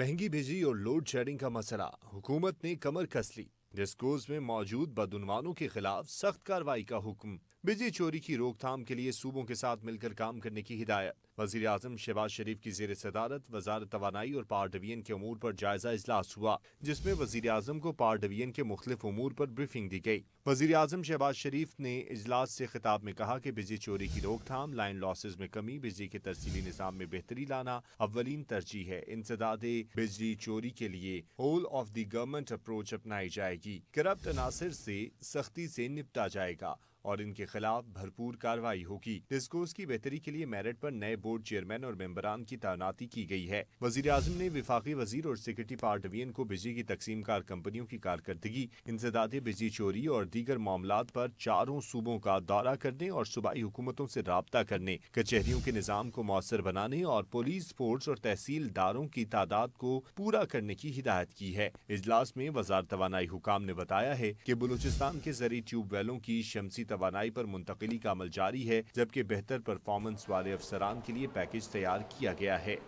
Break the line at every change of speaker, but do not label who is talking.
महंगी बिजली और लोड शेडिंग का मसला हुकूमत ने कमर कस ली डिस्कोज में मौजूद बदनवानों के खिलाफ सख्त कार्रवाई का हुक्म बिजली चोरी की रोकथाम के लिए सूबों के साथ मिलकर काम करने की हिदायत वजीर अजम शहबाज शरीफ की जेर सदारत वजारत तोानाई और पावर डिवीजन के अमूर पर जायजा अजलास हुआ जिसमें वजीर अजम को पावर डिवीजन के मुख्तफ अमूर पर ब्रीफिंग दी गई वजीर अजम शहबाज शरीफ ने अजलास से खिताब में कहा कि बिजली चोरी की रोकथाम लाइन लॉसेज में कमी बिजली के तरसीली निज़ाम में बेहतरी लाना अवलिन तरजीह है इंसदाद बिजली चोरी के लिए whole of the government approach अपनाई जाएगी करप्ट अनासर से सख्ती से निपटा जाएगा और इनके खिलाफ भरपूर कार्रवाई होगी कोर्स की बेहतरी के लिए मेरिट पर नए बोर्ड चेयरमैन और मेम्बरान की तैनाती की गई है वजीर अजम ने विफाकी वजीर और सिक्योरिटी पार्टवियन को बिजली की तकसीम कार कंपनियों की कारकर्दगी इंसदादी बिजली चोरी और दीगर मामला पर चारों सूबों का दौरा करने और सूबाई हुकूमतों ऐसी रबता करने कचहरियों के निज़ाम को मौसर बनाने और पुलिस फोर्स और तहसीलदारों की तादाद को पूरा करने की हिदायत की है इजलास में वजार तोानाई हुकाम ने बताया है की बलूचिस्तान के जरिए ट्यूबवेलों की शमसी तोानाई पर मुंतकली का अमल जारी है जबकि बेहतर परफॉर्मेंस वाले अफसरान के लिए पैकेज तैयार किया गया है